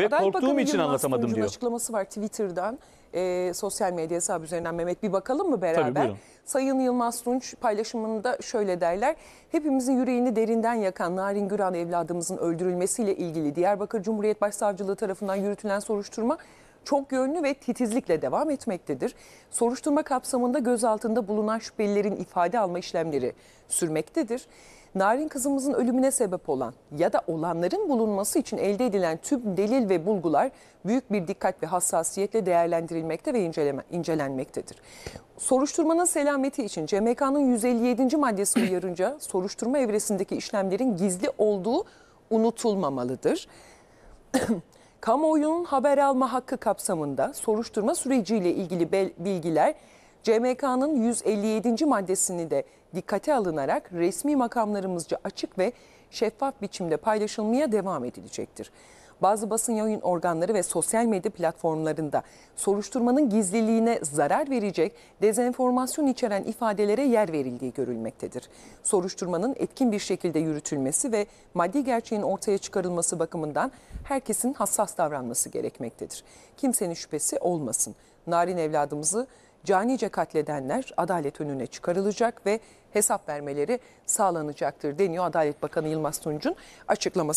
Ve Adalet korktuğum Bakanı için Yılmaz anlatamadım Tuncu'nun diyor. açıklaması var Twitter'dan. E, sosyal medya hesabı üzerinden Mehmet bir bakalım mı beraber? Tabii, Sayın Yılmaz Tunç paylaşımında şöyle derler. Hepimizin yüreğini derinden yakan Narin Güran evladımızın öldürülmesiyle ilgili Diyarbakır Cumhuriyet Başsavcılığı tarafından yürütülen soruşturma çok yönlü ve titizlikle devam etmektedir. Soruşturma kapsamında gözaltında bulunan şüphelilerin ifade alma işlemleri sürmektedir. Narin kızımızın ölümüne sebep olan ya da olanların bulunması için elde edilen tüm delil ve bulgular büyük bir dikkat ve hassasiyetle değerlendirilmekte ve inceleme, incelenmektedir. Soruşturmanın selameti için CMK'nın 157. maddesi uyarınca soruşturma evresindeki işlemlerin gizli olduğu unutulmamalıdır. Kamuoyunun haber alma hakkı kapsamında soruşturma süreciyle ilgili bilgiler CMK'nın 157. maddesini de dikkate alınarak resmi makamlarımızca açık ve şeffaf biçimde paylaşılmaya devam edilecektir bazı basın yayın organları ve sosyal medya platformlarında soruşturmanın gizliliğine zarar verecek dezenformasyon içeren ifadelere yer verildiği görülmektedir. Soruşturmanın etkin bir şekilde yürütülmesi ve maddi gerçeğin ortaya çıkarılması bakımından herkesin hassas davranması gerekmektedir. Kimsenin şüphesi olmasın. Narin evladımızı canice katledenler adalet önüne çıkarılacak ve hesap vermeleri sağlanacaktır deniyor Adalet Bakanı Yılmaz Tunç'un açıklamasında.